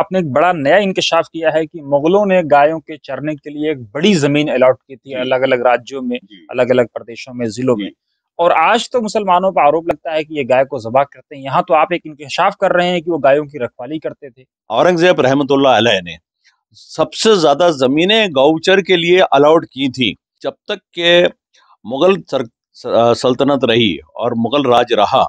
आपने एक बड़ा नया इंकशाफ किया है कि मुगलों ने गायों के चरने के लिए एक बड़ी जमीन अलॉट की थी अलग अलग राज्यों में अलग अलग प्रदेशों में जिलों में और आज तो मुसलमानों पर आरोप लगता है कि ये गाय को जबा करते हैं यहाँ तो आप एक इंकशाफ कर रहे हैं कि वो गायों की रखवाली करते थे औरंगजेब रहमत ने सबसे ज्यादा जमीनें गौचर के लिए अलाउड की थी जब तक के मुगल सल्तनत रही और मुगल राज रहा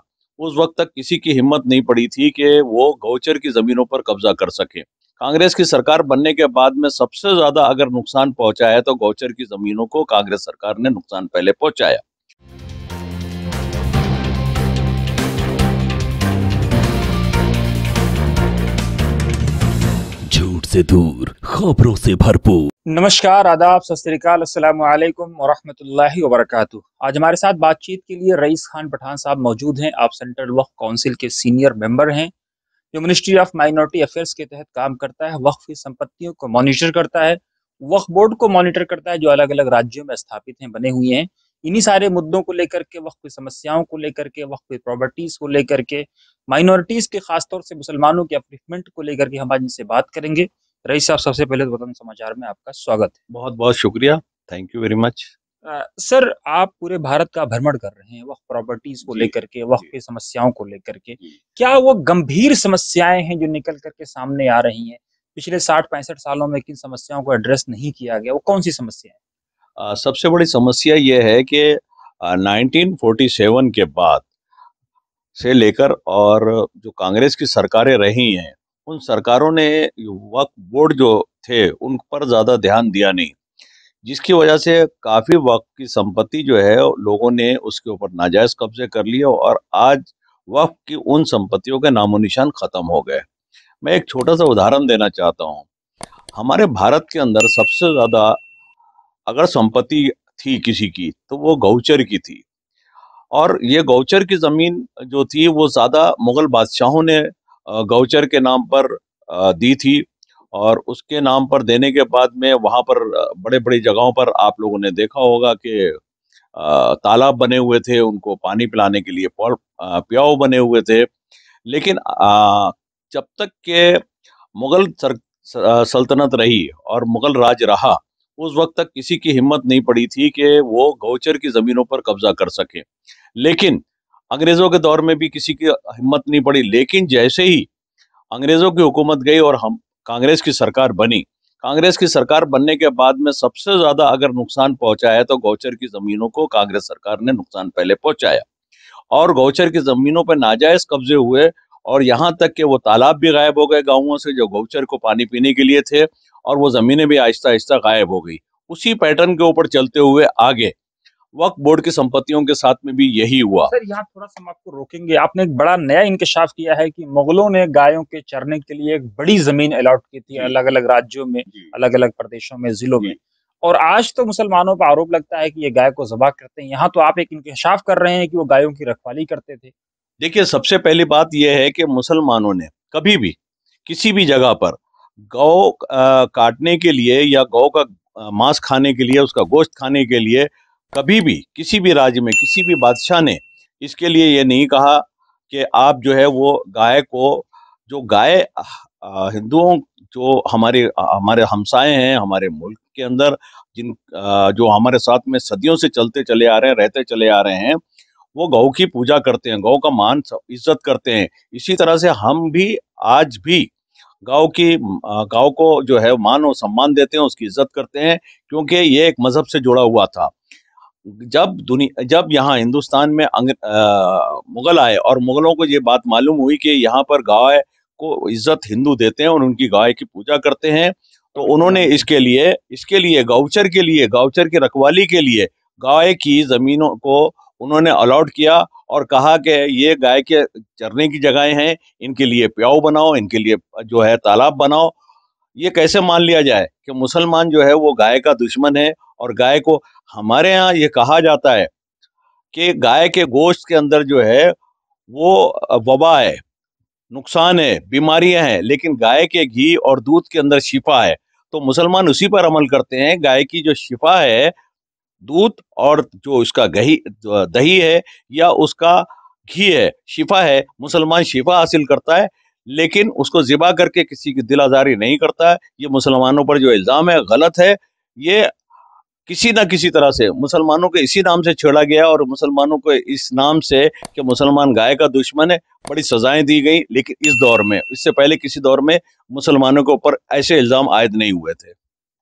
उस वक्त तक किसी की हिम्मत नहीं पड़ी थी कि वो गौचर की जमीनों पर कब्जा कर सके कांग्रेस की सरकार बनने के बाद में सबसे ज्यादा अगर नुकसान पहुंचाया तो गौचर की जमीनों को कांग्रेस सरकार ने नुकसान पहले पहुंचाया से दूर खबरों से भरपूर नमस्कार आदाब सतम वरम वरहमतुल्लाहि आज हमारे साथ बातचीत के लिए रईस खान पठान साहब मौजूद हैं आप सेंट्रल वक्फ काउंसिल के सीनियर मेंबर हैं जो मिनिस्ट्री ऑफ माइनॉरिटी अफेयर्स के तहत काम करता है वक्फ की संपत्तियों को मॉनिटर करता है वक्फ बोर्ड को मॉनिटर करता है जो अलग अलग राज्यों में स्थापित हैं बने हुए हैं इन्हीं सारे मुद्दों को लेकर के वक्त की समस्याओं को लेकर के वक्त की प्रॉपर्टीज को लेकर के माइनॉरिटीज के खासतौर से मुसलमानों के अपलिफ्टमेंट को लेकर के हम आज इनसे बात करेंगे रईस साहब सबसे पहले तो वतन समाचार में आपका स्वागत है बहुत बहुत शुक्रिया thank you very much sir आप पूरे भारत का भ्रमण कर रहे हैं वक्त प्रॉपर्टीज को लेकर के वक्त की समस्याओं को लेकर के क्या वो गंभीर समस्याएं हैं जो निकल करके सामने आ रही हैं पिछले साठ पैंसठ सालों में किन समस्याओं को एड्रेस नहीं किया गया वो कौन सी समस्या है सबसे बड़ी समस्या ये है कि नाइनटीन के बाद से लेकर और जो कांग्रेस की सरकारें रही हैं उन सरकारों ने वक्फ बोर्ड जो थे उन पर ज़्यादा ध्यान दिया नहीं जिसकी वजह से काफ़ी वक्त की संपत्ति जो है लोगों ने उसके ऊपर नाजायज़ कब्जे कर लिए और आज वक्त की उन संपत्तियों के नामो निशान ख़त्म हो गए मैं एक छोटा सा उदाहरण देना चाहता हूँ हमारे भारत के अंदर सबसे ज़्यादा अगर संपत्ति थी किसी की तो वो गौचर की थी और ये गौचर की ज़मीन जो थी वो ज़्यादा मुग़ल बादशाहों ने गौचर के नाम पर दी थी और उसके नाम पर देने के बाद में वहाँ पर बड़े बड़ी जगहों पर आप लोगों ने देखा होगा कि तालाब बने हुए थे उनको पानी पिलाने के लिए प्याऊ बने हुए थे लेकिन जब तक के मुगल सल्तनत रही और मुगल राज रहा उस वक्त तक किसी की हिम्मत नहीं पड़ी थी कि वो गौचर की ज़मीनों पर कब्जा कर सके लेकिन अंग्रेजों के दौर में भी किसी की हिम्मत नहीं पड़ी लेकिन जैसे ही अंग्रेजों की हुकूमत गई और हम कांग्रेस की सरकार बनी कांग्रेस की सरकार बनने के बाद में सबसे ज्यादा अगर नुकसान पहुंचाया तो गौचर की जमीनों को कांग्रेस सरकार ने नुकसान पहले पहुंचाया और गौचर की जमीनों पर नाजायज कब्जे हुए और यहाँ तक कि वो तालाब भी गायब हो गए गाँवों से जो गौचर को पानी पीने के लिए थे और वो जमीनें भी आहिस्ता आहिस्ता गायब हो गई उसी पैटर्न के ऊपर चलते हुए आगे वक्त बोर्ड की संपत्तियों के साथ में भी यही हुआ सर यहाँ थोड़ा सा हम आपको रोकेंगे आपने एक बड़ा नया इंकशाफ किया है कि मुगलों ने गायों के चरने के लिए एक बड़ी जमीन अलॉट की थी अलग अलग राज्यों में अलग अलग प्रदेशों में जिलों में और आज तो मुसलमानों पर आरोप लगता है कि ये गाय को जबा करते हैं यहाँ तो आप एक इंकशाफ कर रहे हैं कि वो गायों की रखवाली करते थे देखिये सबसे पहली बात यह है कि मुसलमानों ने कभी भी किसी भी जगह पर गौ काटने के लिए या गौ का मांस खाने के लिए उसका गोश्त खाने के लिए कभी भी किसी भी राज्य में किसी भी बादशाह ने इसके लिए ये नहीं कहा कि आप जो है वो गाय को जो गाय हिंदुओं जो हमारे हमारे हमसाए हैं हमारे मुल्क के अंदर जिन जो हमारे साथ में सदियों से चलते चले आ रहे हैं रहते चले आ रहे हैं वो गौ की पूजा करते हैं गौ का मान इज्जत करते हैं इसी तरह से हम भी आज भी गाँव की गाँव को जो है मान और सम्मान देते हैं उसकी इज्जत करते हैं क्योंकि ये एक मजहब से जुड़ा हुआ था जब दुनिया जब यहाँ हिंदुस्तान में अंग मुगल आए और मुगलों को ये बात मालूम हुई कि यहाँ पर गाय को इज्जत हिंदू देते हैं और उनकी गाय की पूजा करते हैं तो उन्होंने इसके लिए इसके लिए गौचर के लिए गौचर की रखवाली के लिए गाय की जमीनों को उन्होंने अलाउट किया और कहा कि ये गाय के चरने की जगहें हैं इनके लिए प्याऊ बनाओ इनके लिए जो है तालाब बनाओ ये कैसे मान लिया जाए कि मुसलमान जो है वो गाय का दुश्मन है और गाय को हमारे यहाँ ये कहा जाता है कि गाय के गोश्त के अंदर जो है वो वबा है नुकसान है बीमारियां हैं लेकिन गाय के घी और दूध के अंदर शिफा है तो मुसलमान उसी पर अमल करते हैं गाय की जो शिफा है दूध और जो उसका गही दही है या उसका घी है शिफा है मुसलमान शिफा हासिल करता है लेकिन उसको ज़िबा करके किसी की दिल आज़ारी नहीं करता है ये मुसलमानों पर जो इल्ज़ाम है गलत है ये किसी ना किसी तरह से मुसलमानों को इसी नाम से छेड़ा गया और मुसलमानों को इस नाम से कि मुसलमान गाय का दुश्मन है बड़ी सजाएं दी गई लेकिन इस दौर में इससे पहले किसी दौर में मुसलमानों के ऊपर ऐसे इल्ज़ाम आयद नहीं हुए थे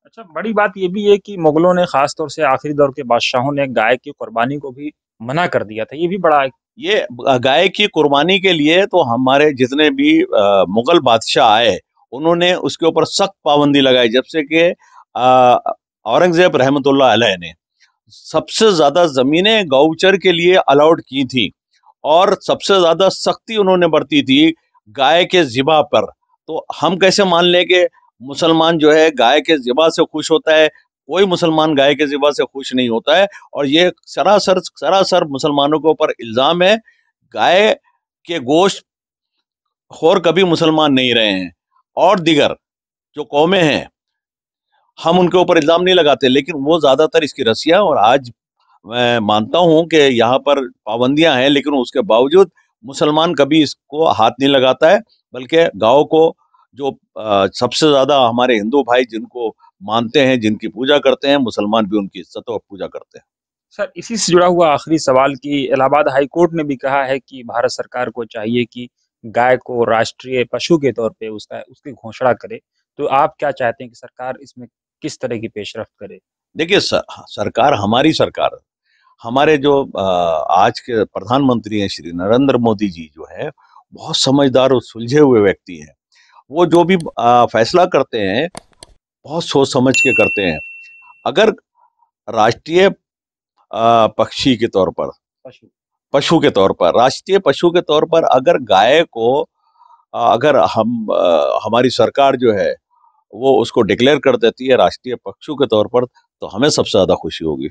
अच्छा बड़ी बात यह भी है कि मुगलों ने खासतौर से आखिरी दौर के बादशाहों ने गाय की कुर्बानी को भी मना कर दिया था ये भी बड़ा ये गाय की कुर्बानी के लिए तो हमारे जितने भी मुगल बादशाह आए उन्होंने उसके ऊपर सख्त पाबंदी लगाई जब से कि औरंगजेब रहमतुल्ला ने सबसे ज़्यादा ज़मीनें गौचर के लिए अलाउड की थी और सबसे ज़्यादा सख्ती उन्होंने बरती थी गाय के ज़िबा पर तो हम कैसे मान लें कि मुसलमान जो है गाय के ज़िबा से खुश होता है कोई मुसलमान गाय के ज़िबा से खुश नहीं होता है और ये सरासर सरासर मुसलमानों के ऊपर इल्ज़ाम है गाय के गोश्त खोर कभी मुसलमान नहीं रहे हैं और दिगर जो कौमें हैं हम उनके ऊपर इल्ज़ाम नहीं लगाते लेकिन वो ज़्यादातर इसकी रसिया और आज मैं मानता हूं कि यहाँ पर पाबंदियां हैं लेकिन उसके बावजूद मुसलमान कभी इसको हाथ नहीं लगाता है बल्कि गाँव को जो सबसे ज़्यादा हमारे हिंदू भाई जिनको मानते हैं जिनकी पूजा करते हैं मुसलमान भी उनकी इज्जत और पूजा करते हैं सर इसी से जुड़ा हुआ आखिरी सवाल कि इलाहाबाद हाईकोर्ट ने भी कहा है कि भारत सरकार को चाहिए कि गाय को राष्ट्रीय पशु के तौर पे उसका उसकी घोषणा करे तो आप क्या चाहते हैं कि सरकार इसमें किस तरह की पेशरफ करे देखिए सरकार हमारी सरकार हमारे जो आज के प्रधानमंत्री हैं श्री नरेंद्र मोदी जी जो है बहुत समझदार और सुलझे हुए व्यक्ति हैं वो जो भी फैसला करते हैं बहुत सोच समझ के करते हैं अगर राष्ट्रीय पक्षी के तौर पर पशु के तौर पर राष्ट्रीय पशु के तौर पर अगर गाय को अगर हम हमारी सरकार जो है वो उसको डिक्लेयर कर देती है राष्ट्रीय पशु के तौर पर तो हमें सबसे ज़्यादा खुशी होगी